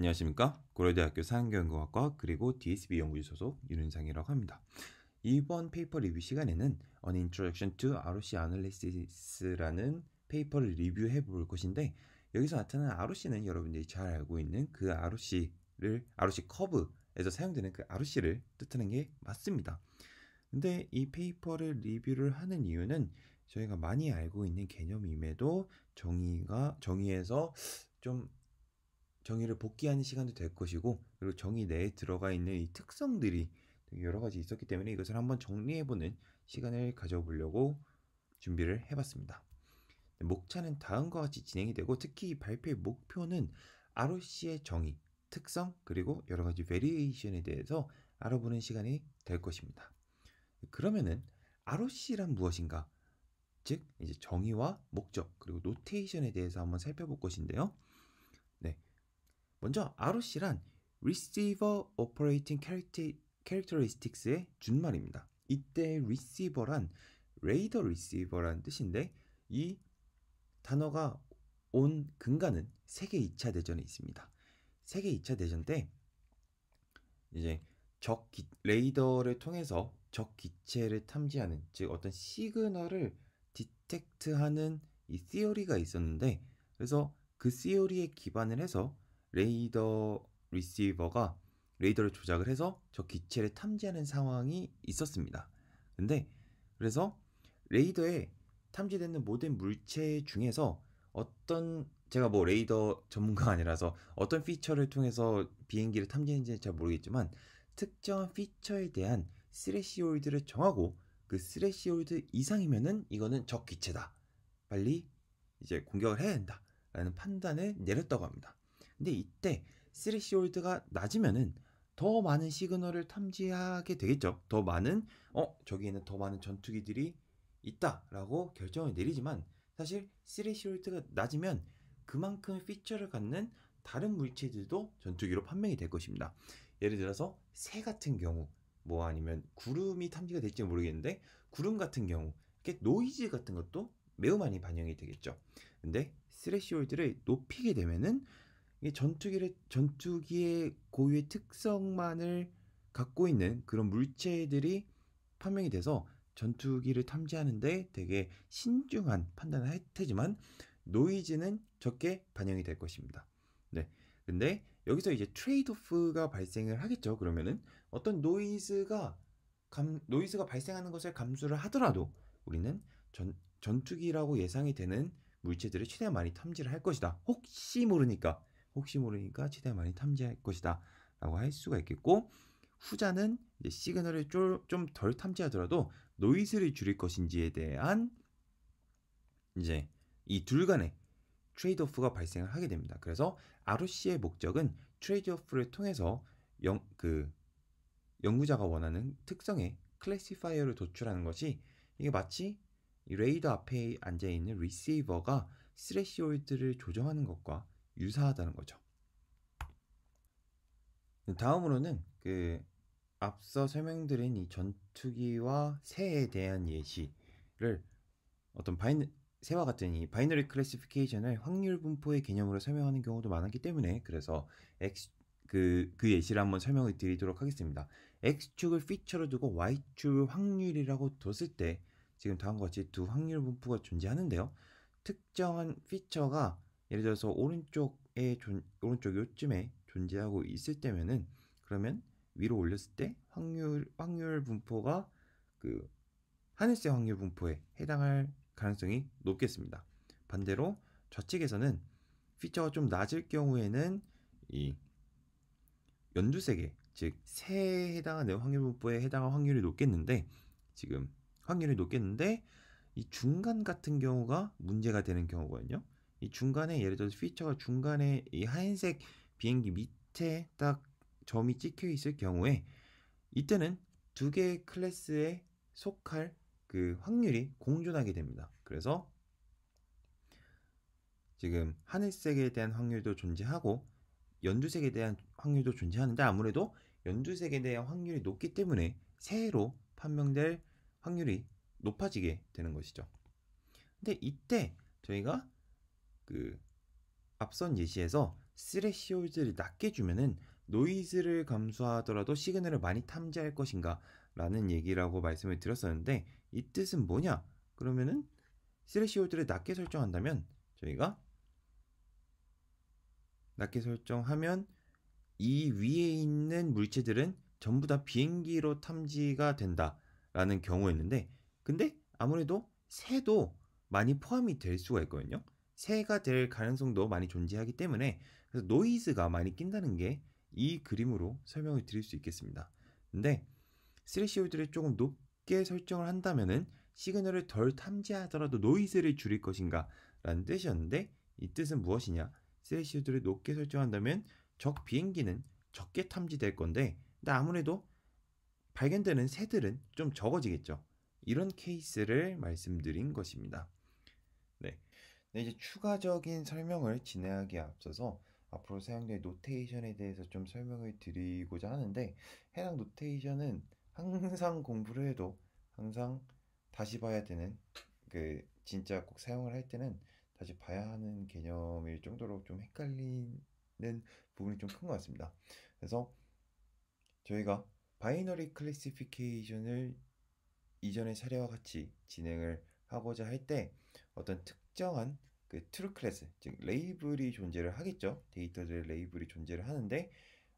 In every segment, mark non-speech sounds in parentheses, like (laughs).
안녕하십니까 고려대학교 사상경영과학과 그리고 DSB 연구실 소속 윤은상이라고 합니다. 이번 페이퍼 리뷰 시간에는 An Introduction to ROC Analysis라는 페이퍼를 리뷰해 볼 것인데 여기서 나타난는 ROC는 여러분들이 잘 알고 있는 그 ROC를 ROC 커브에서 사용되는 그 ROC를 뜻하는 게 맞습니다. 근데 이 페이퍼를 리뷰를 하는 이유는 저희가 많이 알고 있는 개념임에도 정의가 정의에서 좀 정의를 복귀하는 시간도 될 것이고 그리고 정의 내에 들어가 있는 이 특성들이 여러 가지 있었기 때문에 이것을 한번 정리해보는 시간을 가져보려고 준비를 해봤습니다. 네, 목차는 다음과 같이 진행이 되고 특히 발표의 목표는 ROC의 정의, 특성, 그리고 여러 가지 베리에이션에 대해서 알아보는 시간이 될 것입니다. 그러면은 ROC란 무엇인가? 즉, 이제 정의와 목적, 그리고 노테이션에 대해서 한번 살펴볼 것인데요. 먼저 ROC란 Receiver Operating Characteristics의 준말입니다. 이때 receiver란 레이더 receiver라는 뜻인데 이 단어가 온 근간은 세계 2차 대전에 있습니다. 세계 2차 대전 때 이제 적 기, 레이더를 통해서 적 기체를 탐지하는 즉 어떤 시그널을 디텍트하는 이 시어리가 있었는데 그래서 그 시어리에 기반을 해서 레이더 리시버가 레이더를 조작을 해서 저 기체를 탐지하는 상황이 있었습니다. 근데 그래서 레이더에 탐지되는 모든 물체 중에서 어떤 제가 뭐 레이더 전문가가 (laughs) 아니라서 어떤 피처를 통해서 비행기를 탐지했는지 잘 모르겠지만 특정한 피처에 대한 스레시홀드를 정하고 그 스레시홀드 이상이면은 이거는 적기체다. 빨리 이제 공격을 해야 된다라는 판단을 내렸다고 합니다. 근데 이때 쓰레시홀드가 낮으면은 더 많은 시그널을 탐지하게 되겠죠. 더 많은 어 저기에는 더 많은 전투기들이 있다라고 결정을 내리지만 사실 쓰레시홀드가 낮으면 그만큼 피처를 갖는 다른 물체들도 전투기로 판명이 될 것입니다. 예를 들어서 새 같은 경우 뭐 아니면 구름이 탐지가 될지 모르겠는데 구름 같은 경우 이렇게 노이즈 같은 것도 매우 많이 반영이 되겠죠. 근데 스레시홀드를 높이게 되면은 이게 전투기를 전투기의 고유의 특성만을 갖고 있는 그런 물체들이 판명이 돼서 전투기를 탐지하는데 되게 신중한 판단을 할 테지만 노이즈는 적게 반영이 될 것입니다. 네. 근데 여기서 이제 트레이드오프가 발생을 하겠죠. 그러면은 어떤 노이즈가 감, 노이즈가 발생하는 것을 감수를 하더라도 우리는 전, 전투기라고 예상이 되는 물체들을 최대한 많이 탐지를 할 것이다. 혹시 모르니까 혹시 모르니까 최대한 많이 탐지할 것이다 라고 할 수가 있겠고 후자는 시그널을 좀 덜 탐지하더라도 노이즈를 줄일 것인지에 대한 이제 이 둘 간의 트레이드 오프가 발생을 하게 됩니다. 그래서 ROC의 목적은 트레이드 오프를 통해서 영, 그 연구자가 원하는 특성의 클래시파이어를 도출하는 것이 이게 마치 레이더 앞에 앉아 있는 리시이버가 스레시홀드를 조정하는 것과 유사하다는 거죠. 다음으로는 그 앞서 설명드린 이 전투기와 새에 대한 예시를 어떤 바이너 새와 같은 이 바이너리 클래시피케이션을 확률 분포의 개념으로 설명하는 경우도 많았기 때문에 그래서 x 그, 그 예시를 한번 설명을 드리도록 하겠습니다. x축을 피처로 두고 y축을 확률이라고 뒀을 때 지금 다음과 같이 두 확률 분포가 존재하는데요. 특정한 피처가 예를 들어서 오른쪽에 존, 오른쪽 요쯤에 존재하고 있을 때면은 그러면 위로 올렸을 때 확률 확률 분포가 그 하늘색 확률 분포에 해당할 가능성이 높겠습니다. 반대로 좌측에서는 피처가 좀 낮을 경우에는 이 연두색에 즉 새에 해당하는 확률 분포에 해당할 확률이 높겠는데 지금 확률이 높겠는데 이 중간 같은 경우가 문제가 되는 경우거든요. 이 중간에 예를 들어서 피처가 중간에 이 하얀색 비행기 밑에 딱 점이 찍혀 있을 경우에 이때는 두 개의 클래스에 속할 그 확률이 공존하게 됩니다. 그래서 지금 하늘색에 대한 확률도 존재하고 연두색에 대한 확률도 존재하는데 아무래도 연두색에 대한 확률이 높기 때문에 새로 판명될 확률이 높아지게 되는 것이죠. 근데 이때 저희가 그 앞선 예시에서 스레시오즈를 낮게 주면은 노이즈를 감소하더라도 시그널을 많이 탐지할 것인가 라는 얘기라고 말씀을 드렸었는데 이 뜻은 뭐냐 그러면은 스레시오드를 낮게 설정한다면 저희가 낮게 설정하면 이 위에 있는 물체들은 전부 다 비행기로 탐지가 된다라는 경우였는데 근데 아무래도 새도 많이 포함이 될 수가 있거든요 새해가 될 가능성도 많이 존재하기 때문에 그래서 노이즈가 많이 낀다는 게 이 그림으로 설명을 드릴 수 있겠습니다. 근데 스레시오드를 조금 높게 설정을 한다면은 시그널을 덜 탐지하더라도 노이즈를 줄일 것인가 라는 뜻이었는데 이 뜻은 무엇이냐? 스레시오드를 높게 설정한다면 적 비행기는 적게 탐지될 건데 근데 아무래도 발견되는 새들은 좀 적어지겠죠. 이런 케이스를 말씀드린 것입니다. 네, 이제 추가적인 설명을 진행하기에 앞서서 앞으로 사용될 노테이션에 대해서 좀 설명을 드리고자 하는데 해당 노테이션은 항상 (laughs) 공부를 해도 항상 다시 봐야 되는 그 진짜 꼭 사용을 할 때는 다시 봐야 하는 개념일 정도로 좀 헷갈리는 부분이 좀 큰 것 같습니다. 그래서 저희가 바이너리 클래시피케이션을 이전의 사례와 같이 진행을 하고자 할 때 어떤 특 특정한 그 true 클래스 즉 레이블이 존재를 하겠죠 데이터들의 레이블이 존재를 하는데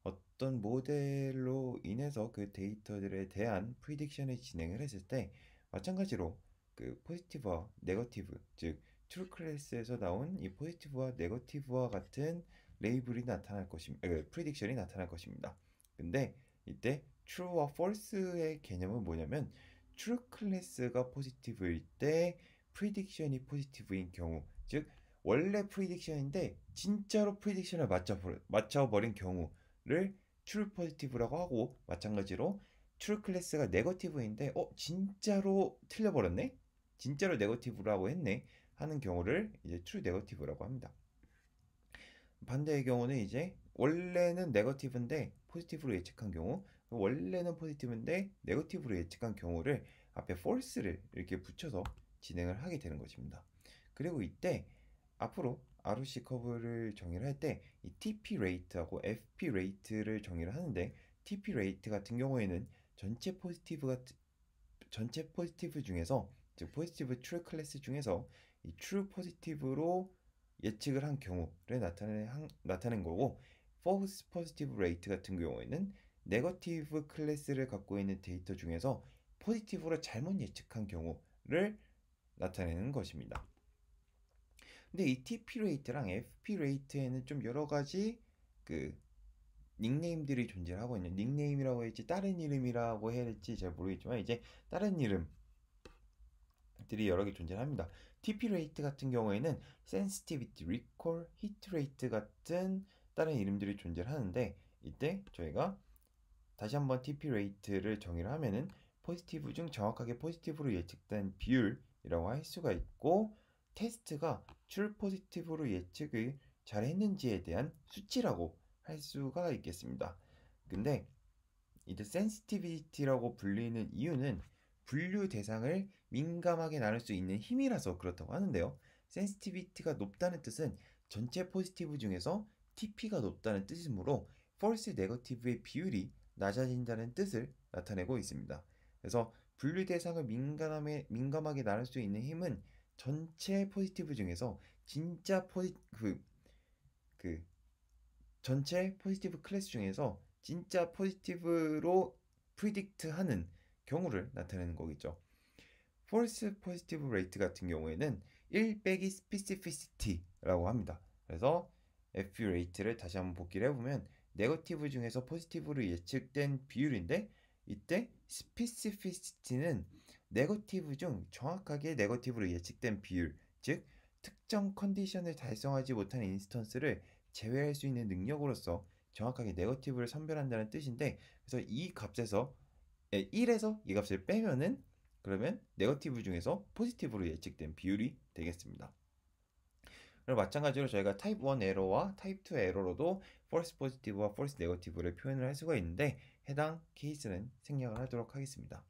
어떤 모델로 인해서 그 데이터들에 대한 p r e d i c t i o n 을 진행을 했을 때 마찬가지로 그 t i v e 와 negative 즉 true 클래스에서 나온 이 t i v e 와 n e g a t i v e 와 같은 레이블이 나타날 것입니다. 그 p r e d i c t i o n 이 나타날 것입니다. 근데 이때 true와 false의 개념은 뭐냐면 true 클래스가 p o s i t i v e 일때 프리딕션이 포지티브인 경우, 즉 원래 프리딕션인데 진짜로 프리딕션을 맞춰 버린 경우를 트루 포지티브라고 하고 마찬가지로 트루 클래스가 네거티브인데 어 진짜로 틀려 버렸네. 진짜로 네거티브라고 했네 하는 경우를 이제 트루 네거티브라고 합니다. 반대의 경우는 이제 원래는 네거티브인데 포지티브로 예측한 경우 원래는 포지티브인데 네거티브로 예측한 경우를 앞에 false를 이렇게 붙여서 진행을 하게 되는 것입니다. 그리고 이때 앞으로 ROC 커브를 정의를 할 때 이 TP 레이트하고 FP 레이트를 정의를 하는데 TP 레이트 같은 경우에는 전체 포지티브 가 전체 포지티브 중에서 즉 포지티브 트루 클래스 중에서 이 트루 포지티브로 예측을 한 경우를 나타낸 한, 나타낸 거고 포스 포지티브 레이트 같은 경우에는 네거티브 클래스를 갖고 있는 데이터 중에서 포지티브로 잘못 예측한 경우를 나타내는 것입니다. 근데 이 TP 레이트랑 FP 레이트에는 좀 여러 가지 그 닉네임들이 존재하고 있는 닉네임이라고 해야지 다른 이름이라고 해야 될지 잘 모르겠지만 이제 다른 이름들이 여러 개 존재합니다. TP 레이트 같은 경우에는 sensitivity, recall, hit rate 같은 다른 이름들이 존재하는데 이때 저희가 다시 한번 TP 레이트를 정의를 하면은 포지티브 중 정확하게 포지티브로 예측된 비율 이라고 할 수가 있고 테스트가 출 포지티브로 예측을 잘 했는지에 대한 수치라고 할 수가 있겠습니다. 근데 이제 센시티비티라고 불리는 이유는 분류 대상을 민감하게 나눌 수 있는 힘이라서 그렇다고 하는데요. 센시티비티가 높다는 뜻은 전체 포지티브 중에서 TP가 높다는 뜻이므로 false negative의 비율이 낮아진다는 뜻을 나타내고 있습니다. 그래서 분류 대상을 민감하게, 민감하게 나눌 수 있는 힘은 전체 포지티브 중에서 진짜 포지 그, 그 전체 포지티브 클래스 중에서 진짜 포지티브로 프리딕트하는 경우를 나타내는 거겠죠. false positive rate 같은 경우에는 1 빼기 specificity라고 합니다. 그래서 f rate를 다시 한번 복기를 해보면 네거티브 중에서 포지티브로 예측된 비율인데 이때 스피시피시티는 네거티브 중 정확하게 네거티브로 예측된 비율, 즉 특정 컨디션을 달성하지 못한 인스턴스를 제외할 수 있는 능력으로서 정확하게 네거티브를 선별한다는 뜻인데 그래서 이 값에서 1에서 예, 이 값을 빼면은 그러면 네거티브 중에서 포지티브로 예측된 비율이 되겠습니다. 그리고 마찬가지로 저희가 타입 1 에러와 타입 2 에러로도 false positive와 false negative를 표현을 할 수가 있는데 해당 케이스는 생략을 하도록 하겠습니다.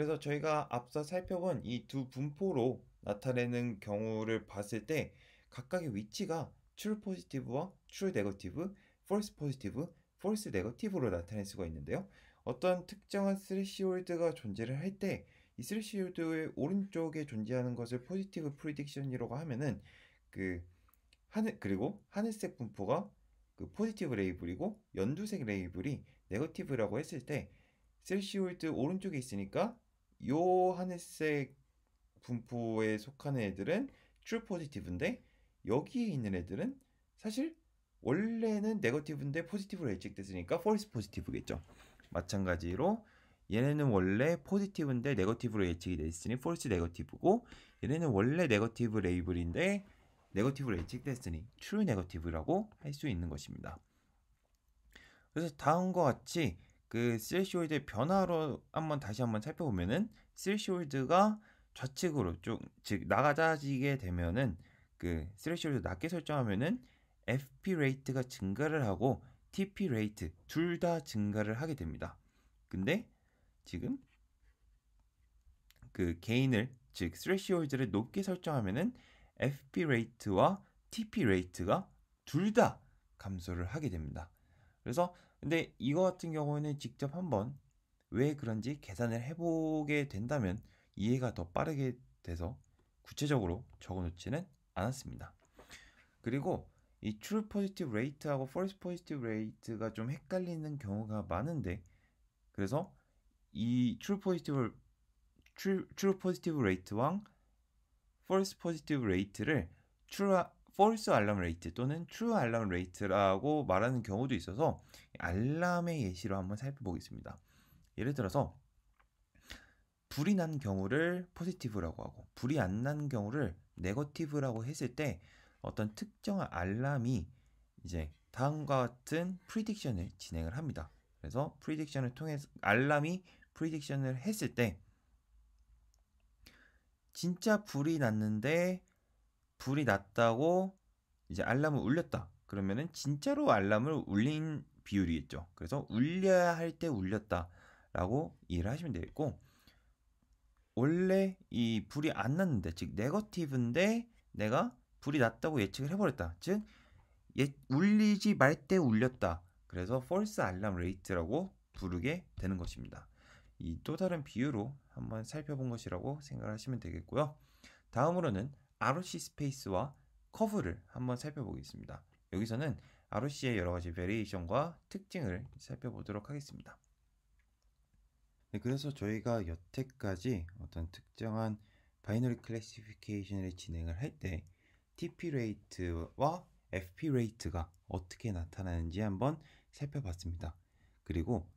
그래서 저희가 앞서 살펴본 이 두 분포로 나타내는 경우를 봤을 때 각각의 위치가 true positive와 true negative, false positive, false negative로 나타낼 수가 있는데요. 어떤 특정한 스레시홀드가 존재를 할 때이 스레시홀드의 오른쪽에 존재하는 것을 positive prediction이라고 하면은 그 하늘 그리고 하늘색 분포가 그 포지티브 레이블이고 연두색 레이블이 네거티브라고 했을 때 셀시홀트 오른쪽에 있으니까 요 하늘색 분포에 속하는 애들은 true p o 인데 여기에 있는 애들은 사실 원래는 네거티브인데 포지티브로 일찍됐으니까 f 스포지티브겠죠 마찬가지로 얘네는 원래 포지티브인데 네거티브로 예측이 됐으니 false 네거티브고 얘네는 원래 네거티브 레이블인데 네거티브로 예측됐으니 true 네거티브라고 할 수 있는 것입니다. 그래서 다음과 같이 그 스레시홀드의 변화로 한번 다시 한번 살펴보면은 스레시홀드가 좌측으로 쭉 즉 나가지게 되면은 그 스레시홀드 낮게 설정하면은 FP 레이트가 증가를 하고 TP 레이트 둘 다 증가를 하게 됩니다. 근데 지금 그 개인을 즉 스레시홀드를 높게 설정하면은 FP 레이트와 TP 레이트가 둘 다 감소를 하게 됩니다. 그래서 근데 이거 같은 경우에는 직접 한번 왜 그런지 계산을 해보게 된다면 이해가 더 빠르게 돼서 구체적으로 적어놓지는 않았습니다. 그리고 이 true positive rate하고 false positive rate가 좀 헷갈리는 경우가 많은데 그래서 이 true positive true, true positive rate와 false positive rate를 true false alarm rate 또는 true alarm rate라고 말하는 경우도 있어서 알람의 예시로 한번 살펴보겠습니다. 예를 들어서 불이 난 경우를 p o s i t i v e 라고 하고 불이 안 난 경우를 n e g a t i v e 라고 했을 때 어떤 특정한 알람이 이제 다음과 같은 p r e d i c t i o n 을 진행을 합니다. 그래서 p r e d i c t i o n 을 통해서 알람이 p r e d i c t i o n 을 했을 때 진짜 불이 났는데 불이 났다고 이제 알람을 울렸다. 그러면은 진짜로 알람을 울린 비율이겠죠. 그래서 울려야 할 때 울렸다라고 이해를 하시면 되겠고 원래 이 불이 안 났는데 즉 네거티브인데 내가 불이 났다고 예측을 해버렸다. 즉 예, 울리지 말 때 울렸다. 그래서 false alarm rate라고 부르게 되는 것입니다. 이 또 다른 비유로 한번 살펴본 것이라고 생각을 하시면 되겠고요. 다음으로는 ROC 스페이스와 커브를 한번 살펴보겠습니다. 여기서는 ROC의 여러 가지 베리에이션과 특징을 살펴보도록 하겠습니다. 네, 그래서 저희가 여태까지 어떤 특정한 바이너리 클래시피케이션을 진행을 할 때 TP 레이트와 FP 레이트가 어떻게 나타나는지 한번 살펴봤습니다. 그리고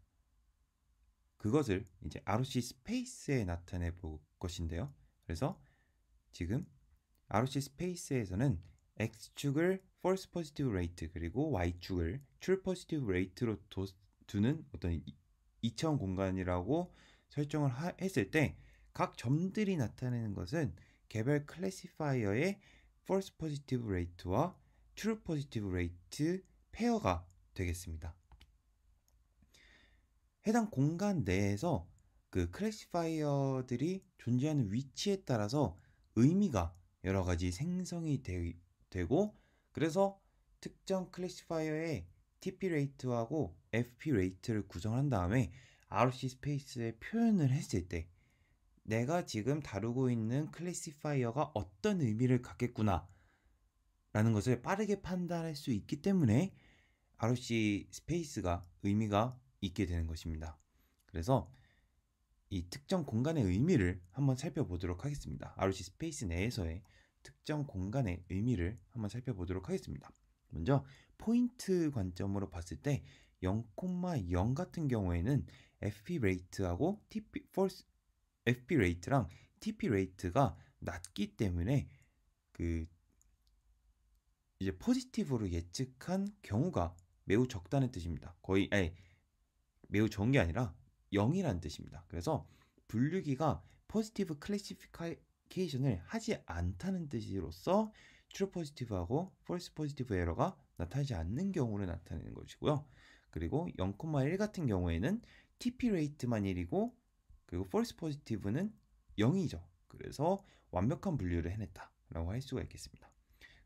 그것을 이제 ROC 스페이스에 나타내 볼 것인데요. 그래서 지금 ROC 스페이스에서는 X축을 false positive rate 그리고 Y축을 true positive rate로 두는 어떤 2 차원 공간이라고 설정을 하, 했을 때 각 점들이 나타내는 것은 개별 클래시파이어의 false positive rate와 true positive rate 페어가 되겠습니다. 해당 공간 내에서 그 클래시파이어들이 존재하는 위치에 따라서 의미가 여러 가지 생성이 되, 고 그래서 특정 클래시파이어의 TP 레이트하고 FP 레이트를 구성한 다음에 ROC 스페이스에 표현을 했을 때 내가 지금 다루고 있는 클래시파이어가 어떤 의미를 갖겠구나 라는 것을 빠르게 판단할 수 있기 때문에 ROC 스페이스가 의미가 있게 되는 것입니다. 그래서 이 특정 공간의 의미를 한번 살펴보도록 하겠습니다. ROC 스페이스 내에서의 특정 공간의 의미를 한번 살펴보도록 하겠습니다. 먼저 포인트 관점으로 봤을 때0,0 같은 경우에는 FP r a t e 하고 TP force FP r a t e 랑 TP r a t e 가 낮기 때문에 그 이제 포지티브로 예측한 경우가 매우 적다는 뜻입니다. 거의 아니 매우 적은 게 아니라 0이라는 뜻입니다. 그래서 분류기가 포지티브 클래시피케이션을 하지 않다는 뜻으로서 트루 포지티브하고 폴스 포지티브 에러가 나타나지 않는 경우를 나타내는 것이고요. 그리고 0,1 같은 경우에는 TP 레이트만 1이고 그리고 false positive는 0이죠. 그래서 완벽한 분류를 해냈다라고 할 수가 있겠습니다.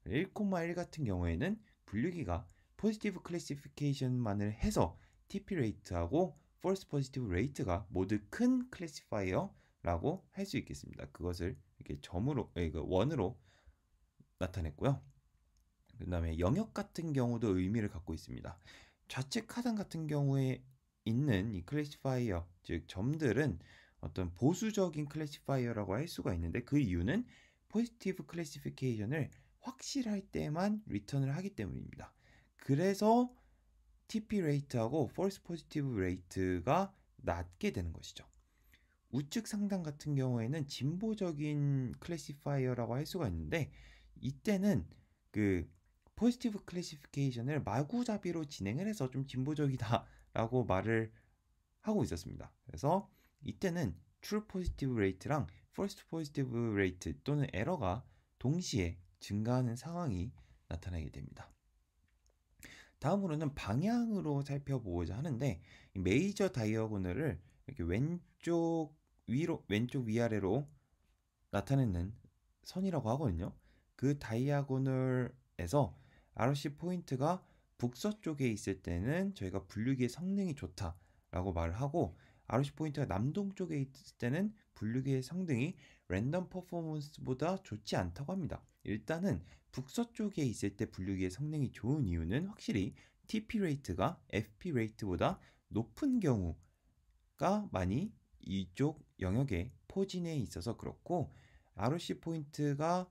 1,1 같은 경우에는 분류기가 positive classification만을 해서 TP 레이트하고 false positive rate가 모두 큰 클래시파이어라고 할 수 있겠습니다. 그것을 이렇게 점으로 예, 이거 원으로 나타냈고요. 그다음에 영역 같은 경우도 의미를 갖고 있습니다. 좌측 하단 같은 경우에 있는 이 클래시파이어 즉 점들은 어떤 보수적인 클래시파이어라고 할 수가 있는데 그 이유는 포지티브 클래시피케이션을 확실할 때만 리턴을 하기 때문입니다. 그래서 TP 레이트하고 false positive 레이트가 낮게 되는 것이죠. 우측 상단 같은 경우에는 진보적인 클래시파이어라고 할 수가 있는데 이때는 그 포지티브 클래시피케이션을 마구잡이로 진행을 해서 좀 진보적이다라고 (laughs) 말을 하고 있었습니다. 그래서 이때는 true positive rate랑 false positive rate 또는 에러가 동시에 증가하는 상황이 나타나게 됩니다. 다음으로는 방향으로 살펴보고자 하는데 메이저 다이어고널을 이렇게 왼쪽 위로 왼쪽 위아래로 나타내는 선이라고 하거든요. 그 다이아고널에서 ROC 포인트가 북서쪽에 있을 때는 저희가 분류기의 성능이 좋다라고 말을 하고 ROC 포인트가 남동쪽에 있을 때는 분류기의 성능이 랜덤 퍼포먼스보다 좋지 않다고 합니다. 일단은 북서쪽에 있을 때 분류기의 성능이 좋은 이유는 확실히 TP 레이트가 FP 레이트보다 높은 경우가 많이 이쪽 영역에 포진해 있어서 그렇고 ROC 포인트가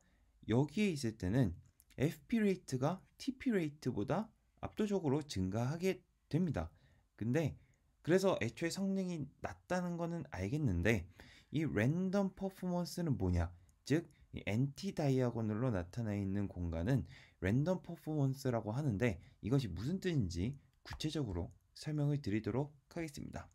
여기에 있을 때는 FP 레이트가 TP 레이트보다 압도적으로 증가하게 됩니다. 근데 그래서 애초에 성능이 낮다는 거는 알겠는데 이 랜덤 퍼포먼스는 뭐냐? 즉 엔티 다이아고널로 나타나 있는 공간은 랜덤 퍼포먼스라고 하는데 이것이 무슨 뜻인지 구체적으로 설명을 드리도록 하겠습니다.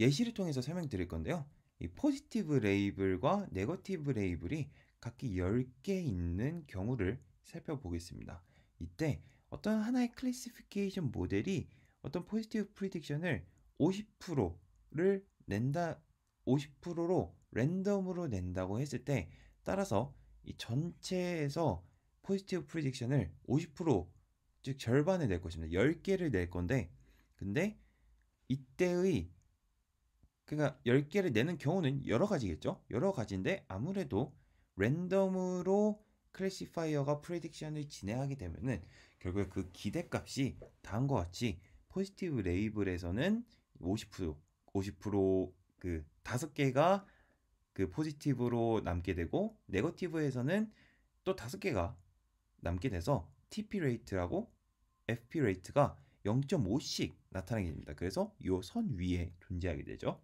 예시를 통해서 설명드릴 건데요. 이 포지티브 레이블과 네거티브 레이블이 각기 10개 있는 경우를 살펴보겠습니다. 이때 어떤 하나의 클래시피케이션 모델이 어떤 포지티브 프리딕션을 50%를 낸다 50%로 랜덤으로 낸다고 했을 때 따라서 이 전체에서 포지티브 프리딕션을 50%즉 절반을 낼 것입니다. 10개를 낼 건데 근데 이때의 그러니까 10개를 내는 경우는 여러 가지겠죠. 여러 가지인데 아무래도 랜덤으로 클래시파이어가 프레딕션을 진행하게 되면은 결국에 그 기대값이 다음과 같이 포지티브 레이블에서는 50% 50%그 다섯 개가 그 포지티브로 남게 되고 네거티브에서는 또 다섯 개가 남게 돼서 TP 레이트라고 FP 레이트가 0.5씩 나타나게 됩니다. 그래서 이 선 위에 존재하게 되죠.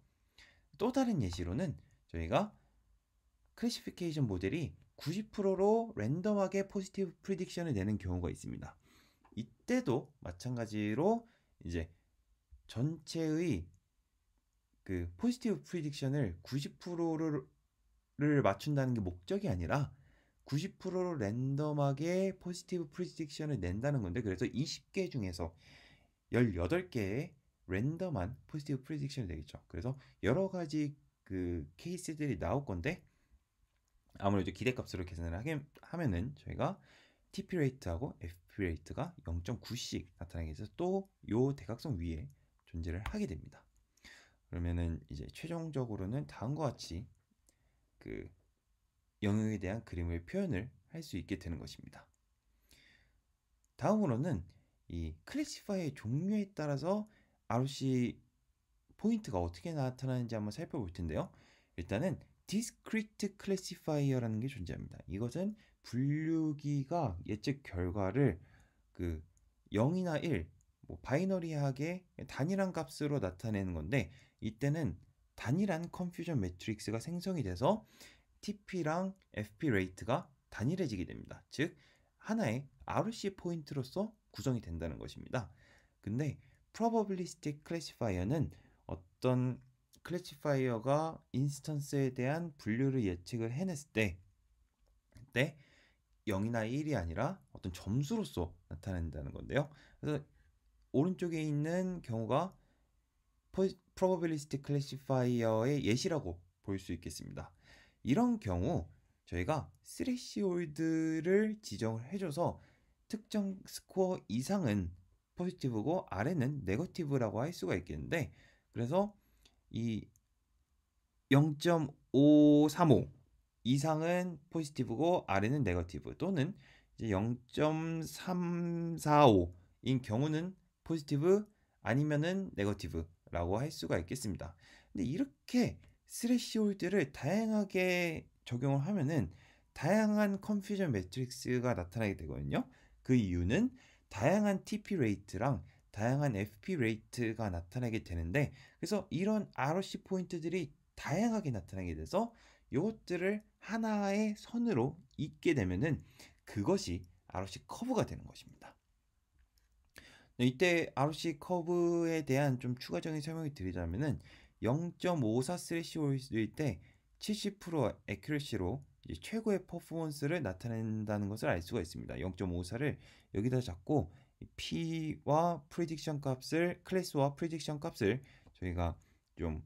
또 다른 예시로는 저희가 클래시피케이션 모델이 90%로 랜덤하게 포지티브 프리딕션을 내는 경우가 있습니다. 이때도 마찬가지로 이제 전체의 그 포지티브 프리딕션을 90%를 맞춘다는 게 목적이 아니라 90% 랜덤하게 포지티브 프리딕션을 낸다는 건데 그래서 20개 중에서 18개의 랜덤한 포지티브 프리딕션이 되겠죠. 그래서 여러 가지 그 케이스들이 나올 건데 아무래도 기대값으로 계산을 하게 하면은 저희가 TP 레이트하고 FP 레이트가 0.9씩 나타나게 돼서 또 요 대각선 위에 존재를 하게 됩니다. 그러면은 이제 최종적으로는 다음과 같이 그 영역에 대한 그림을 표현을 할 수 있게 되는 것입니다. 다음으로는 이 클래시파이의 종류에 따라서 ROC 포인트가 어떻게 나타나는지 한번 살펴볼 텐데요. 일단은 discrete classifier라는 게 존재합니다. 이것은 분류기가 예측 결과를 그 0이나 1, 뭐 바이너리하게 단일한 값으로 나타내는 건데 이때는 단일한 컨퓨전 매트릭스가 생성이 돼서 TP랑 FP 레이트가 단일해지게 됩니다. 즉 하나의 RC 포인트로서 구성이 된다는 것입니다. 근데 probabilistic classifier는 어떤 클래시파이어가 인스턴스에 대한 분류를 예측을 해냈을 때, 때 0이나 1이 아니라 어떤 점수로서 나타낸다는 건데요. 그래서 오른쪽에 있는 경우가 probabilistic classifier의 예시라고 볼 수 있겠습니다. 이런 경우 저희가 스레시홀드를 지정을 해줘서 특정 스코어 이상은 포지티브고 아래는 네거티브라고 할 수가 있겠는데 그래서 이0.535 이상은 포지티브고 아래는 네거티브 또는 이제 0.345인 경우는 포지티브 아니면은 네거티브 라고 할 수가 있겠습니다. 근데 이렇게 스레시홀드를 다양하게 적용을 하면은 다양한 컴퓨전 매트릭스가 나타나게 되거든요. 그 이유는 다양한 TP 레이트랑 다양한 FP 레이트가 나타나게 되는데 그래서 이런 ROC 포인트들이 다양하게 나타나게 돼서 이것들을 하나의 선으로 잇게 되면은 그것이 ROC 커브가 되는 것입니다. 이때 ROC 커브에 대한 좀 추가적인 설명을 드리자면은 0.54 스레시홀일 때 70% 에큐러시로 최고의 퍼포먼스를 나타낸다는 것을 알 수가 있습니다. 0.54를 여기다 잡고 P와 프리딕션 값을 클래스와 프리딕션 값을 저희가 좀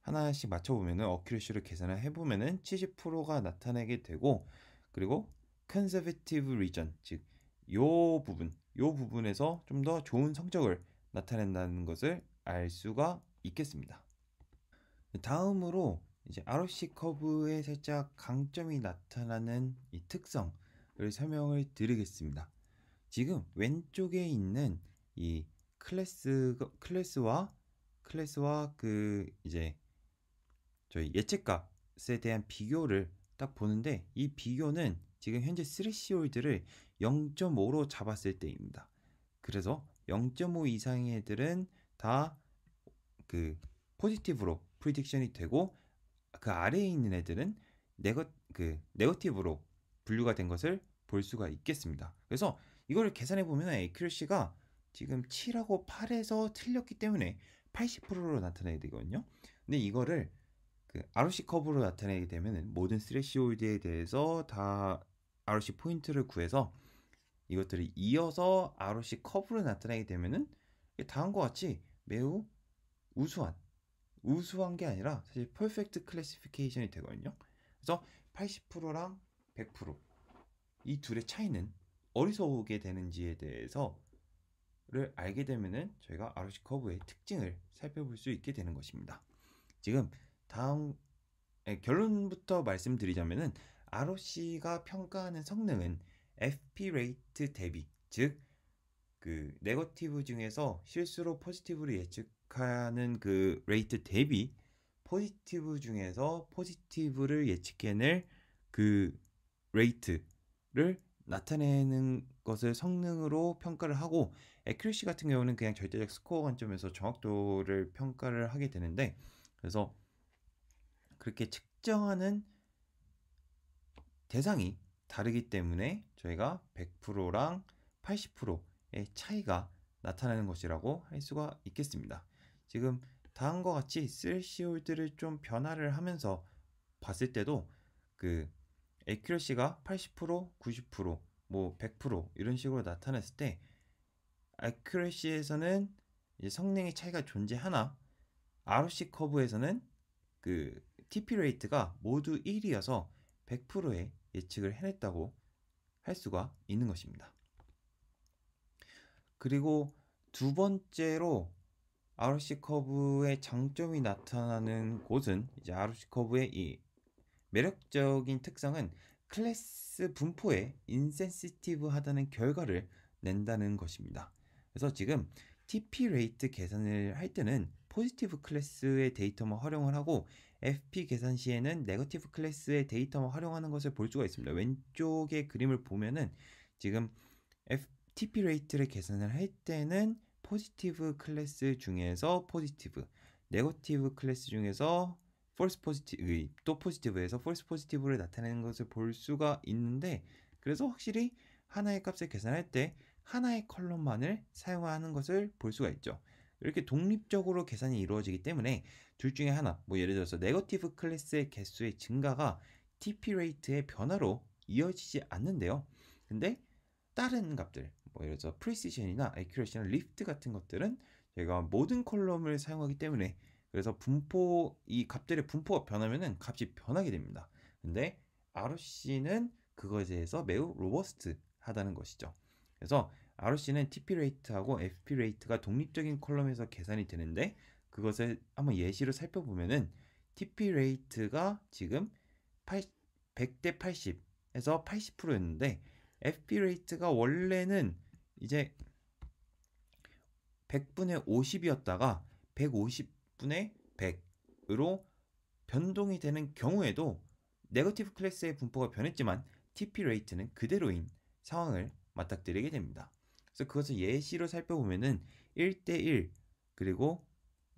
하나씩 맞춰보면은 어큐러시를 계산을 해보면은 70%가 나타나게 되고 그리고 컨 s e 티브 리전 즉요 부분 이 부분에서 좀 더 좋은 성적을 나타낸다는 것을 알 수가 있겠습니다. 다음으로 이제 ROC 커브의 살짝 강점이 나타나는 이 특성을 설명을 드리겠습니다. 지금 왼쪽에 있는 이 클래스 클래스와 클래스와 그 이제 저희 예측값에 대한 비교를 딱 보는데 이 비교는 지금 현재 스레시홀드를 0.5로 잡았을 때입니다. 그래서 0.5 이상의 애들은 다 그 포지티브로 프리딕션이 되고 그 아래에 있는 애들은 네거 그 네거티브로 분류가 된 것을 볼 수가 있겠습니다. 그래서 이걸 계산해 보면 a c c u c 가 지금 7하고 8에서 틀렸기 때문에 80%로 나타내야 되거든요. 근데 이거를 그 ROC 커브로 나타내게 되면 모든 스레시홀드에 대해서 다 ROC 포인트를 구해서 이것들이 이어서 ROC 커브를 나타내게 되면은 다음과 같이 매우 우수한 우수한 게 아니라 사실 퍼펙트 클래시피케이션이 되거든요. 그래서 80%랑 100%이 둘의 차이는 어디서오게 되는지에 대해서를 알게 되면은 저희가 ROC 커브의 특징을 살펴볼 수 있게 되는 것입니다. 지금 다음 예, 결론부터 말씀드리자면은 ROC가 평가하는 성능은 FP 레이트 대비, 즉, 그, 네거티브 중에서 실수로 포지티브를 예측하는 그 레이트 대비, 포지티브 중에서 포지티브를 예측해낼 그 레이트를 나타내는 것을 성능으로 평가를 하고 에큐리시 같은 경우는 그냥 절대적 스코어 관점에서 정확도를 평가를 하게 되는데 그래서 그렇게 측정하는 대상이 다르기 때문에 저희가 100%랑 80%의 차이가 나타나는 것이라고 할 수가 있겠습니다. 지금 다음과 같이 쓸 시홀드를 좀 변화를 하면서 봤을 때도 그 에큐러시가 80%, 90%, 뭐 100% 이런 식으로 나타났을때 에큐러시에서는 이제 성능의 차이가 존재하나 ROC 커브에서는 그 TP 레이트가 모두 1이어서 100%의 예측을 해냈다고 할 수가 있는 것입니다. 그리고 두 번째로 ROC 커브의 장점이 나타나는 곳은 이제 ROC 커브의 이 매력적인 특성은 클래스 분포에 인센시티브하다는 결과를 낸다는 것입니다. 그래서 지금 TP 레이트 계산을 할 때는 포지티브 클래스의 데이터만 활용을 하고 FP 계산 시에는 네거티브 클래스의 데이터만 활용하는 것을 볼 수가 있습니다. 왼쪽의 그림을 보면은 지금 FTP 레이트를 계산을 할 때는 포지티브 클래스 중에서 포지티브, 네거티브 클래스 중에서 false positive, 또 p o s i t i v e 에서 false positive를 나타내는 것을 볼 수가 있는데 그래서 확실히 하나의 값을 계산할 때 하나의 컬럼만을 사용하는 것을 볼 수가 있죠. 이렇게 독립적으로 계산이 이루어지기 때문에 둘 중에 하나, 뭐 예를 들어서 네거티브 클래스의 개수의 증가가 TP 레이트의 변화로 이어지지 않는데요. 근데 다른 값들, 뭐 예를 들어서 프리시션이나 에큐레시나 리프트 같은 것들은 저희가 모든 컬럼을 사용하기 때문에 그래서 분포 이 값들의 분포가 변하면은 값이 변하게 됩니다. 근데 ROC는 그거에 대해서 매우 로버스트하다는 것이죠. 그래서 ROC는 TP 레이트하고 FP 레이트가 독립적인 컬럼에서 계산이 되는데 그것을 한번 예시로 살펴보면은 TP 레이트가 지금 8 100대 80에서 80%였는데 FP 레이트가 원래는 이제 100분의 50이었다가 150분의 100으로 변동이 되는 경우에도 네거티브 클래스의 분포가 변했지만 TP 레이트는 그대로인 상황을 맞닥뜨리게 됩니다. 그래서 그것을 예시로 살펴보면은 1대1 그리고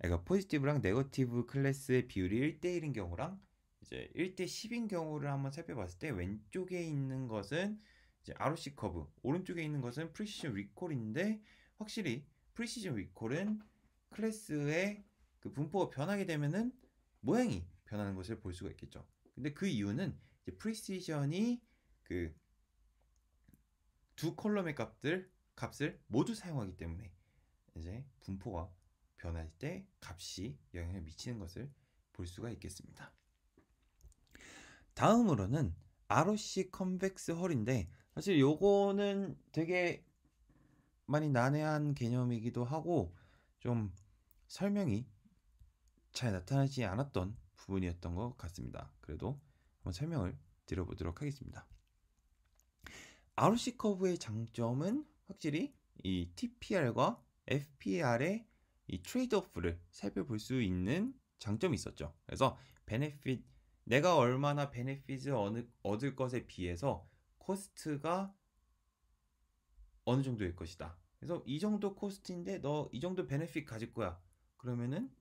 그러니까 포지티브랑 네거티브 클래스의 비율이 1대1인 경우랑 이제 1대10인 경우를 한번 살펴봤을 때 왼쪽에 있는 것은 이제 ROC 커브, 오른쪽에 있는 것은 프리시즌 리콜인데 확실히 프리시즌 리콜은 클래스의 그 분포가 변하게 되면은 모양이 변하는 것을 볼 수가 있겠죠. 근데 그 이유는 이제 프리시전이 그 두 컬럼의 값들 값을 모두 사용하기 때문에 이제 분포가 변할 때 값이 영향을 미치는 것을 볼 수가 있겠습니다. 다음으로는 ROC 컨벡스 헐인데 사실 요거는 되게 많이 난해한 개념이기도 하고 좀 설명이 잘 나타나지 않았던 부분이었던 것 같습니다. 그래도 한번 설명을 드려보도록 하겠습니다. ROC 커브의 장점은 확실히 이 TPR과 FPR의 이 트레이드오프를 살펴볼 수 있는 장점이 있었죠. 그래서 베네핏 내가 얼마나 베네핏을 얻을 것에 비해서 코스트가 어느 정도일 것이다. 그래서 이 정도 코스트인데 너 이 정도 베네핏 가질 거야. 그러면은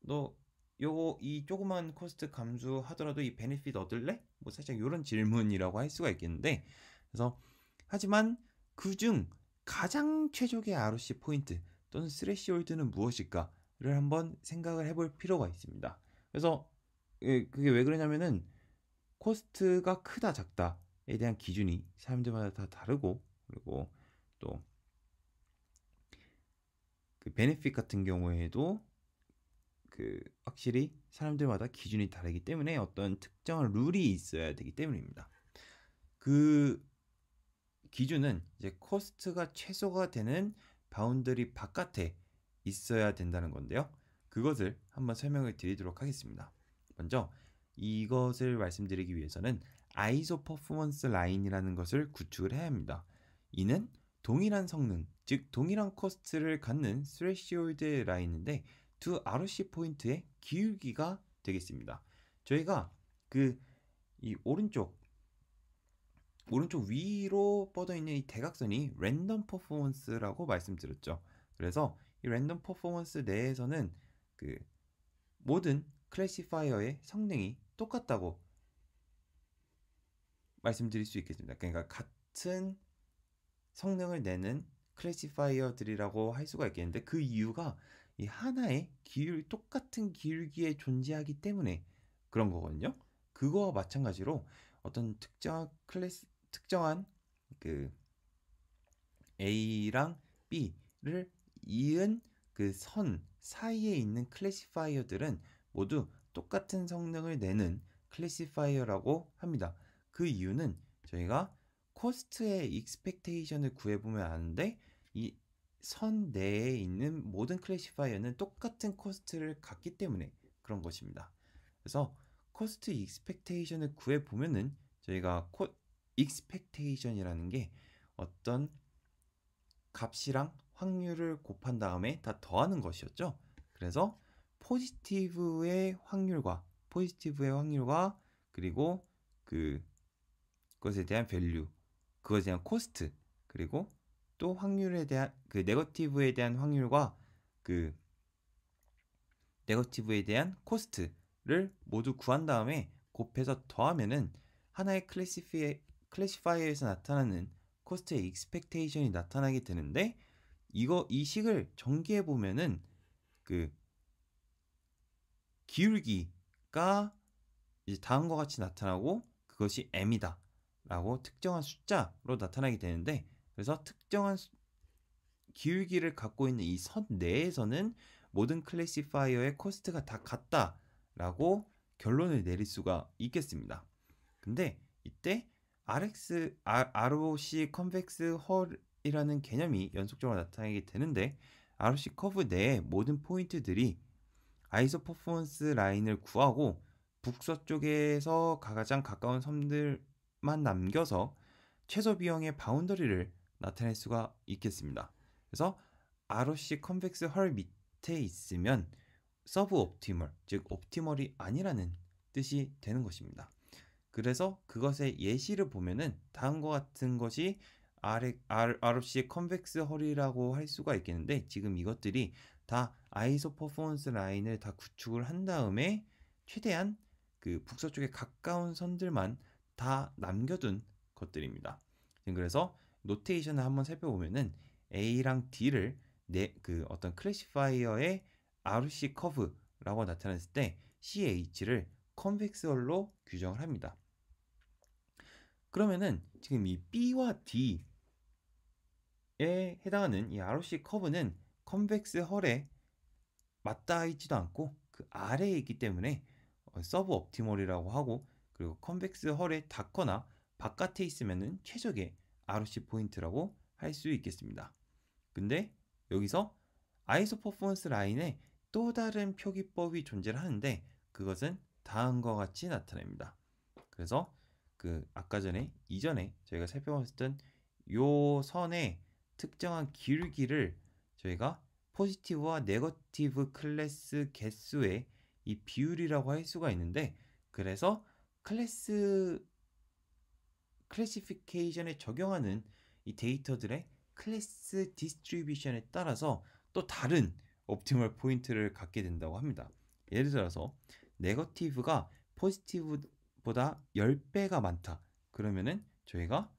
너 요거 이 조그만 코스트 감수하더라도 이 베네핏 얻을래? 뭐 살짝 이런 질문이라고 할 수가 있겠는데 그래서 하지만 그 중 가장 최적의 ROC 포인트 또는 스레시홀드는 무엇일까를 한번 생각을 해볼 필요가 있습니다. 그래서 예, 그게 왜 그러냐면은 코스트가 크다 작다에 대한 기준이 사람들마다 다 다르고 그리고 또 그 베네핏 같은 경우에도 그 확실히 사람들마다 기준이 다르기 때문에 어떤 특정한 룰이 있어야 되기 때문입니다. 그 기준은 이제 코스트가 최소가 되는 바운더리 바깥에 있어야 된다는 건데요. 그것을 한번 설명을 드리도록 하겠습니다. 먼저 이것을 말씀드리기 위해서는 아이소 퍼포먼스 라인이라는 것을 구축을 해야 합니다. 이는 동일한 성능, 즉 동일한 코스트를 갖는 스레시홀드 라인인데 두 ROC 포인트의 기울기가 되겠습니다. 저희가 그 이 오른쪽 오른쪽 위로 뻗어 있는 이 대각선이 랜덤 퍼포먼스라고 말씀드렸죠. 그래서 이 랜덤 퍼포먼스 내에서는 그 모든 클래시파이어의 성능이 똑같다고 말씀드릴 수 있겠습니다. 그러니까 같은 성능을 내는 클래시파이어들이라고 할 수가 있겠는데 그 이유가 이 하나의 기울 똑같은 기울기에 존재하기 때문에 그런 거거든요. 그거와 마찬가지로 어떤 특정 클래스 특정한 그 A랑 B를 이은 그 선 사이에 있는 클래시파이어들은 모두 똑같은 성능을 내는 클래시파이어라고 합니다. 그 이유는 저희가 코스트의 익스펙테이션을 구해보면 아는데 이 선 내에 있는 모든 클래시파이어는 똑같은 코스트를 갖기 때문에 그런 것입니다. 그래서 코스트 익스펙테이션을 구해보면은 저희가 코, 익스펙테이션이라는 게 어떤 값이랑 확률을 곱한 다음에 다 더하는 것이었죠. 그래서 포지티브의 확률과 포지티브의 확률과 그리고 그 그것에 대한 밸류 그것에 대한 코스트 그리고 또 확률에 대한 그 네거티브에 대한 확률과 그 네거티브에 대한 코스트를 모두 구한 다음에 곱해서 더하면은 하나의 클래시피에 클래시파이어에서 나타나는 코스트의 익스펙테이션이 나타나게 되는데 이거 이 식을 전개해 보면은 그 기울기가 이제 다음과 같이 나타나고 그것이 m이다 라고 특정한 숫자로 나타나게 되는데 그래서 특정한 수, 기울기를 갖고 있는 이 선 내에서는 모든 클래시파이어의 코스트가 다 같다 라고 결론을 내릴 수가 있겠습니다 근데 이때 RX, ROC 컨벡스 헐이라는 개념이 연속적으로 나타나게 되는데 ROC 커브 내에 모든 포인트들이 아이소 퍼포먼스 라인을 구하고 북서쪽에서 가장 가까운 섬들만 남겨서 최소 비용의 바운더리를 나타낼 수가 있겠습니다. 그래서 ROC 컨벡스 헐 밑에 있으면 서브 옵티멀, 즉 옵티멀이 아니라는 뜻이 되는 것입니다. 그래서 그것의 예시를 보면은 다음과 같은 것이 R, R, r c 의 컨벡스 허리라고 할 수가 있겠는데 지금 이것들이 다 아이소 퍼포먼스 라인을 다 구축을 한 다음에 최대한 그 북서쪽에 가까운 선들만 다 남겨둔 것들입니다. 그래서 노테이션을 한번 살펴보면은 A랑 D를 네, 그 어떤 클래시파이어의 RC 커브라고 나타냈을 때 CH를 컨벡스 홀로 규정을 합니다. 그러면은 지금 이 B와 D에 해당하는 이 ROC 커브는 컨벡스 헐에 맞닿아 있지도 않고 그 아래에 있기 때문에 서브 어, 옵티멀이라고 하고 그리고 컨벡스 헐에 닿거나 바깥에 있으면은 최적의 ROC 포인트라고 할 수 있겠습니다. 근데 여기서 ISO 퍼포먼스 라인에 또 다른 표기법이 존재를 하는데 그것은 다음과 같이 나타냅니다. 그래서 그 아까 전에 이전에 저희가 살펴봤던 었요 선의 특정한 길기를 저희가 포지티브와 네거티브 클래스 개수의 이 비율이라고 할 수가 있는데 그래서 클래스 클래시피케이션에 적용하는 이 데이터들의 클래스 디스트리뷰션에 따라서 또 다른 옵티멀 포인트를 갖게 된다고 합니다. 예를 들어서 네거티브가 포지티브 보다 10배가 많다. 그러면은 저희가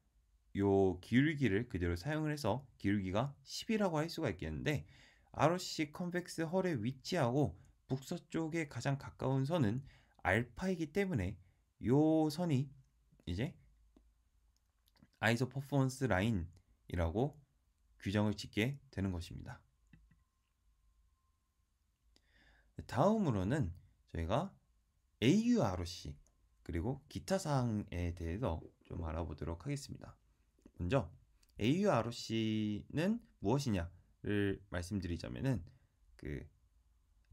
요 기울기를 그대로 사용을 해서 기울기가 10이라고 할 수가 있겠는데 ROC 컨벡스 헐에 위치하고 북서쪽에 가장 가까운 선은 알파이기 때문에 요 선이 이제 아이소 퍼포먼스 라인이라고 규정을 짓게 되는 것입니다. 다음으로는 저희가 AUROC 그리고 기타 사항에 대해서 좀 알아보도록 하겠습니다. 먼저 AUROC는 무엇이냐를 말씀드리자면은 그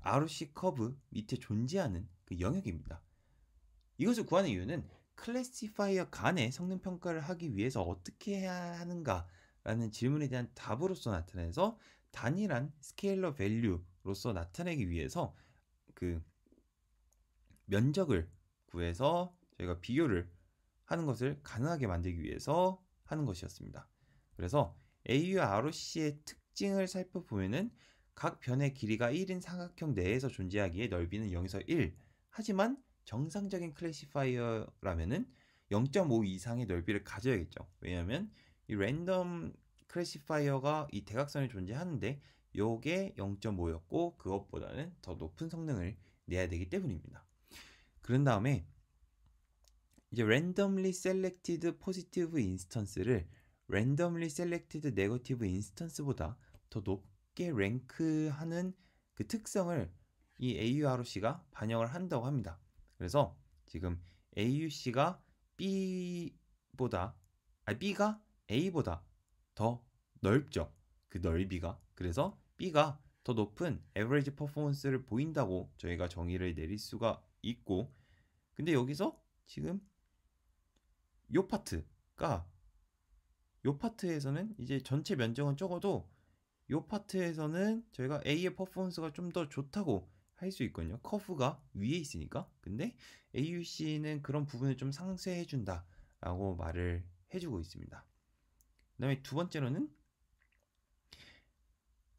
ROC 커브 밑에 존재하는 그 영역입니다. 이것을 구하는 이유는 클래시파이어 간의 성능 평가를 하기 위해서 어떻게 해야 하는가라는 질문에 대한 답으로서 나타내서 단일한 스케일러 밸류로서 나타내기 위해서 그 면적을 구해서 저희가 비교를 하는 것을 가능하게 만들기 위해서 하는 것이었습니다. 그래서 A와 ROC의 특징을 살펴보면은 각 변의 길이가 1인 삼각형 내에서 존재하기에 넓이는 0에서 1. 하지만 정상적인 클래시파이어라면은 0.5 이상의 넓이를 가져야겠죠. 왜냐하면 이 랜덤 클래시파이어가 이 대각선에 존재하는데 요게 0.5였고 그것보다는 더 높은 성능을 내야 되기 때문입니다. 그런 다음에 이제 randomly selected positive instance를 randomly selected negative instance보다 더 높게 랭크하는 그 특성을 이 AUROC가 반영을 한다고 합니다. 그래서 지금 AUC가 B보다 아 B가 A보다 더 넓죠. 그 넓이가. 그래서 B가 더 높은 average 퍼포먼스를 보인다고 저희가 정의를 내릴 수가 있고 근데 여기서 지금 요 파트가 요 파트에서는 이제 전체 면적은 적어도 요 파트에서는 저희가 A의 퍼포먼스가 좀 더 좋다고 할 수 있거든요. 커브가 위에 있으니까. 근데 AUC는 그런 부분을 좀 상쇄해 준다 라고 말을 해주고 있습니다. 그 다음에 두 번째로는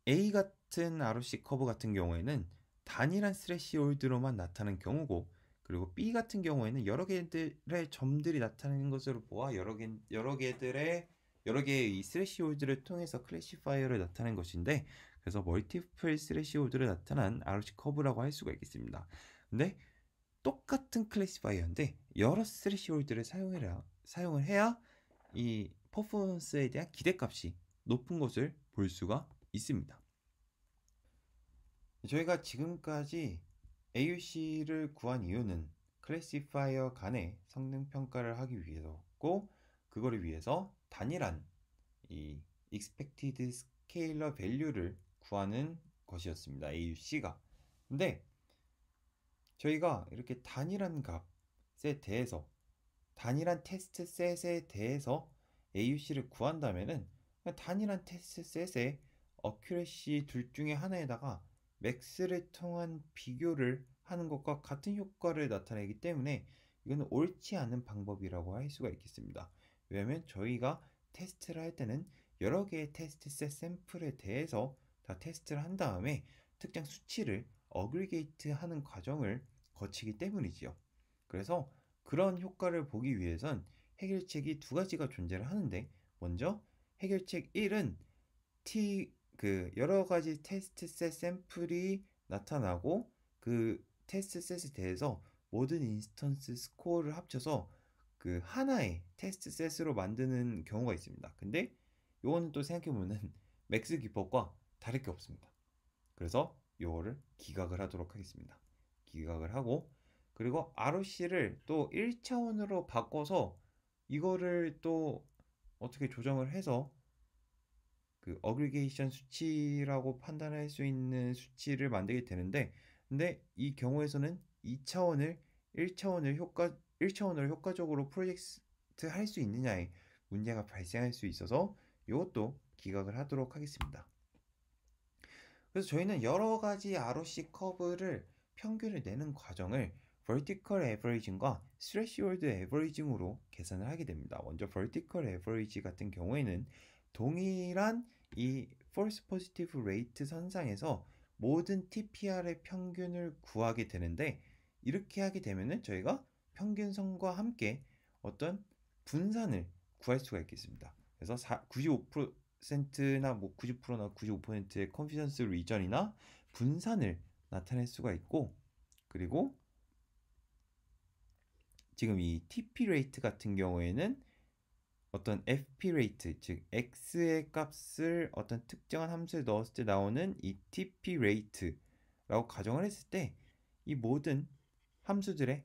A 같은 ROC 커브 같은 경우에는 단일한 스레시홀드로만 나타나는 경우고 그리고 B 같은 경우에는 여러 개들의 점들이 나타나는 것으로 보아 여러 개 여러 개들의 여러 개의 이 스레시홀드를 통해서 클래시파이어를 나타낸 것인데 그래서 멀티플 스레시홀드를 나타난 ROC 커브라고 할 수가 있겠습니다. 근데 똑같은 클래시파이어인데 여러 스레시홀드를 사용해라 사용을 해야 이 퍼포먼스에 대한 기대값이 높은 것을 볼 수가 있습니다. 저희가 지금까지 AUC를 구한 이유는 클래시파이어 간의 성능 평가를 하기 위해서고 그거를 위해서 단일한 이 expected scalar value를 구하는 것이었습니다. AUC가. 근데 저희가 이렇게 단일한 값에 대해서 단일한 테스트 셋에 대해서 AUC를 구한다면은 단일한 테스트 셋의 어큐레시 둘 중에 하나에다가 맥스를 통한 비교를 하는 것과 같은 효과를 나타내기 때문에 이거는 옳지 않은 방법이라고 할 수가 있겠습니다. 왜냐하면 저희가 테스트를 할 때는 여러 개의 테스트셋 샘플에 대해서 다 테스트를 한 다음에 특정 수치를 어글게이트 하는 과정을 거치기 때문이지요. 그래서 그런 효과를 보기 위해선 해결책이 두 가지가 존재를 하는데 먼저 해결책 1은 t 그 여러 가지 테스트셋 샘플이 나타나고 그 테스트셋에 대해서 모든 인스턴스 스코어를 합쳐서 그 하나의 테스트셋으로 만드는 경우가 있습니다. 근데 요거는 또 생각해보면 (laughs) 맥스 기법과 다를 게 없습니다. 그래서 요거를 기각을 하도록 하겠습니다. 기각을 하고 그리고 ROC를 또 1차원으로 바꿔서 이거를 또 어떻게 조정을 해서 그 어그리게이션 수치라고 판단할 수 있는 수치를 만들게 되는데 근데 이 경우에서는 2차원을 1차원을 효과 1차원으로 효과적으로 프로젝트 할 수 있느냐에 문제가 발생할 수 있어서 이것도 기각을 하도록 하겠습니다. 그래서 저희는 여러 가지 ROC 커브를 평균을 내는 과정을 vertical a v e r a g i n g 과 threshold averaging으로 계산을 하게 됩니다. 먼저 vertical average 같은 경우에는 동일한 이 false positive rate 선상에서 모든 TPR의 평균을 구하게 되는데 이렇게 하게 되면은 저희가 평균선과 함께 어떤 분산을 구할 수가 있겠습니다. 그래서 4, 95%나 뭐 90%나 95%의 컨피던스 리전이나 분산을 나타낼 수가 있고 그리고 지금 이 TP 레이트 같은 경우에는 어떤 fp rate 즉 x의 값을 어떤 특정한 함수에 넣었을 때 나오는 이 tp r a t e 라고 가정을 했을 때 이 모든 함수들의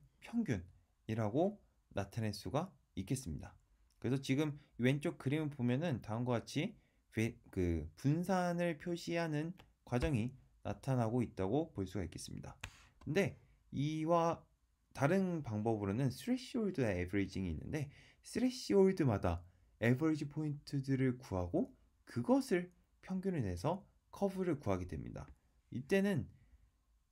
평균이라고 나타낼 수가 있겠습니다. 그래서 지금 왼쪽 그림을 보면은 다음과 같이 그 분산을 표시하는 과정이 나타나고 있다고 볼 수가 있겠습니다. 근데 이와 다른 방법으로는 threshold a v e r a g i n g 이 있는데 스레시홀드마다 에버리지 포인트들을 구하고 그것을 평균을 내서 커브를 구하게 됩니다. 이때는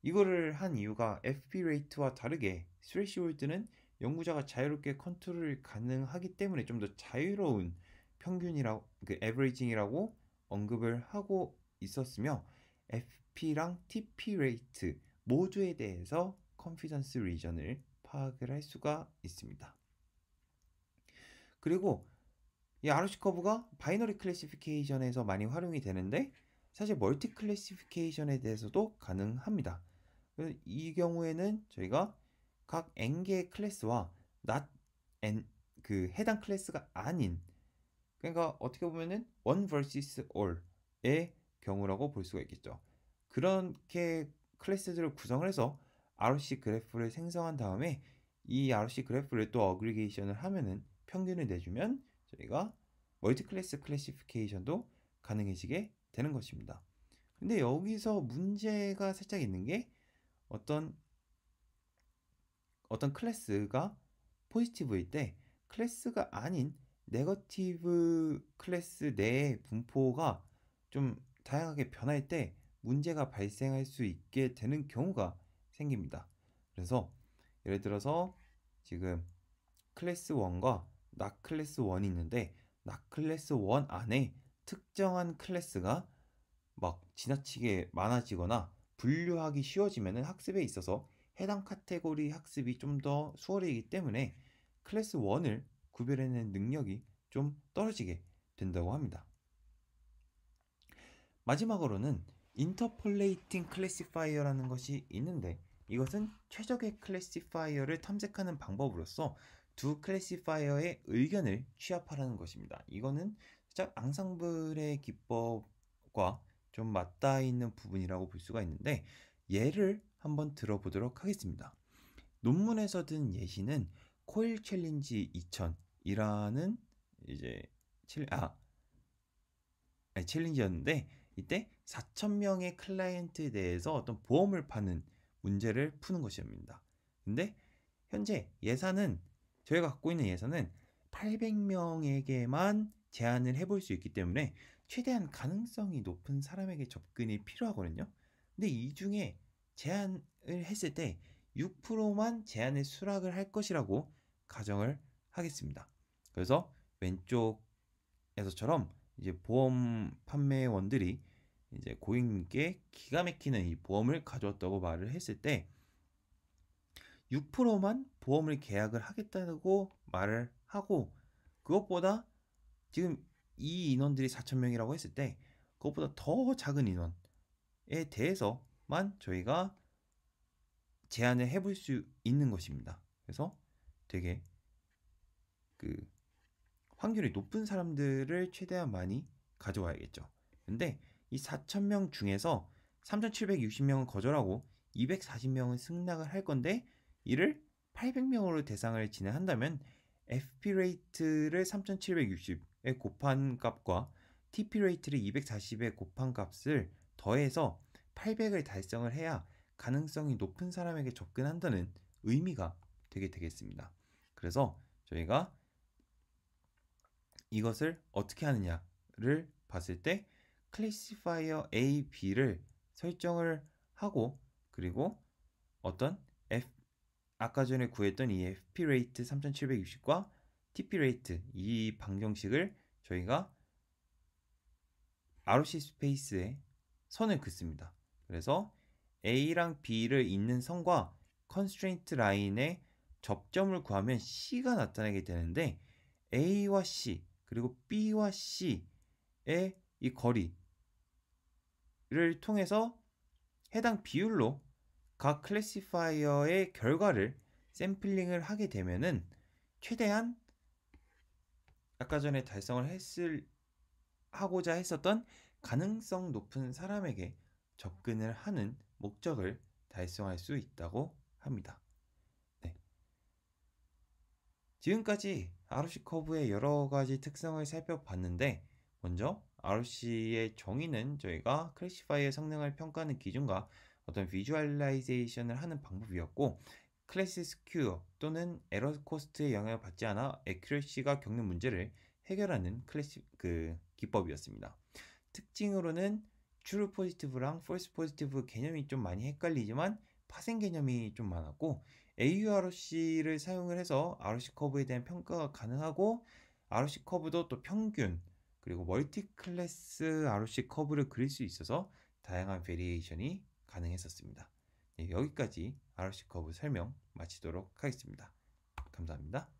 이거를 한 이유가 FP 레이트와 다르게 스레시홀드는 연구자가 자유롭게 컨트롤 가능하기 때문에 좀 더 자유로운 평균이라고 그 에버리징이라고 언급을 하고 있었으며 FP랑 TP 레이트 모두에 대해서 컨피던스 리전을 파악을 할 수가 있습니다. 그리고 이 ROC 커브가 바이너리 클래시피케이션에서 많이 활용이 되는데 사실 멀티 클래시피케이션에 대해서도 가능합니다. 이 경우에는 저희가 각 n개의 클래스와 not n 그 해당 클래스가 아닌 그러니까 어떻게 보면은 one versus all의 경우라고 볼 수가 있겠죠. 그렇게 클래스들을 구성을 해서 ROC 그래프를 생성한 다음에 이 ROC 그래프를 또 어그리게이션을 하면은 평균을 내주면 저희가 멀티 클래스 클래시피케이션도 가능해지게 되는 것입니다. 근데 여기서 문제가 살짝 있는 게 어떤 어떤 클래스가 포지티브일 때 클래스가 아닌 네거티브 클래스 내의 분포가 좀 다양하게 변할 때 문제가 발생할 수 있게 되는 경우가 생깁니다. 그래서 예를 들어서 지금 클래스 1과 나 클래스 1이 있는데 나 클래스 1 안에 특정한 클래스가 막 지나치게 많아지거나 분류하기 쉬워지면 학습에 있어서 해당 카테고리 학습이 좀 더 수월해지기 때문에 클래스 1을 구별해내는 능력이 좀 떨어지게 된다고 합니다. 마지막으로는 인터폴레이팅 클래시파이어라는 것이 있는데 이것은 최적의 클래시파이어를 탐색하는 방법으로써 두 클래시파이어의 의견을 취합하라는 것입니다. 이거는 살짝 앙상블의 기법과 좀 맞닿아 있는 부분이라고 볼 수가 있는데 예를 한번 들어보도록 하겠습니다. 논문에서 든 예시는 코일 챌린지 2000이라는 이제 챌, 아, 챌린지였는데 이때 4,000명의 클라이언트에 대해서 어떤 보험을 파는 문제를 푸는 것이었습니다 근데 현재 예산은 저희가 갖고 있는 예산은 800명에게만 제한을 해볼 수 있기 때문에 최대한 가능성이 높은 사람에게 접근이 필요하거든요. 근데 이 중에 제한을 했을 때 6%만 제한의 수락을 할 것이라고 가정을 하겠습니다. 그래서 왼쪽에서처럼 이제 보험 판매원들이 이제 고객님께 기가 막히는 이 보험을 가져왔다고 말을 했을 때 6%만 보험을 계약을 하겠다고 말을 하고 그것보다 지금 이 인원들이 4천 명이라고 했을 때 그것보다 더 작은 인원에 대해서만 저희가 제안을 해볼 수 있는 것입니다. 그래서 되게 그 확률이 높은 사람들을 최대한 많이 가져와야겠죠. 근데 이4천명 중에서 3,760명은 거절하고 240명은 승낙을 할 건데 이를 800명으로 대상을 진행한다면 FP 레이트를 3760에 곱한 값과 TP 레이트를 240에 곱한 값을 더해서 800을 달성을 해야 가능성이 높은 사람에게 접근한다는 의미가 되게 되겠습니다. 그래서 저희가 이것을 어떻게 하느냐를 봤을 때 클래시파이어 A, B를 설정을 하고 그리고 어떤 F, 아까 전에 구했던 이 FP 레이트 3760과 TP 레이트 이 방정식을 저희가 ROC 스페이스에 선을 긋습니다. 그래서 A랑 B를 잇는 선과 constraint 라인의 접점을 구하면 C가 나타나게 되는데 A와 C 그리고 B와 C의 이 거리를 통해서 해당 비율로 각 클래시파이어의 결과를 샘플링을 하게 되면은 최대한 아까 전에 달성을 했을 하고자 했었던 가능성 높은 사람에게 접근을 하는 목적을 달성할 수 있다고 합니다. 네. 지금까지 ROC 커브의 여러 가지 특성을 살펴봤는데 먼저 ROC의 정의는 저희가 클래시파이의 성능을 평가하는 기준과 어떤 비주얼라이제이션을 하는 방법이었고 클래스 스큐어 또는 에러 코스트의 영향을 받지 않아 에큐러시가 겪는 문제를 해결하는 클래식 그 기법이었습니다. 특징으로는 true positive랑 false positive 개념이 좀 많이 헷갈리지만 파생 개념이 좀 많았고 AURC를 사용을 해서 ROC 커브에 대한 평가가 가능하고 ROC 커브도 또 평균 그리고 멀티 클래스 ROC 커브를 그릴 수 있어서 다양한 베리에이션이 가능했었습니다. 네, 여기까지 ROC 커브 설명 마치도록 하겠습니다. 감사합니다.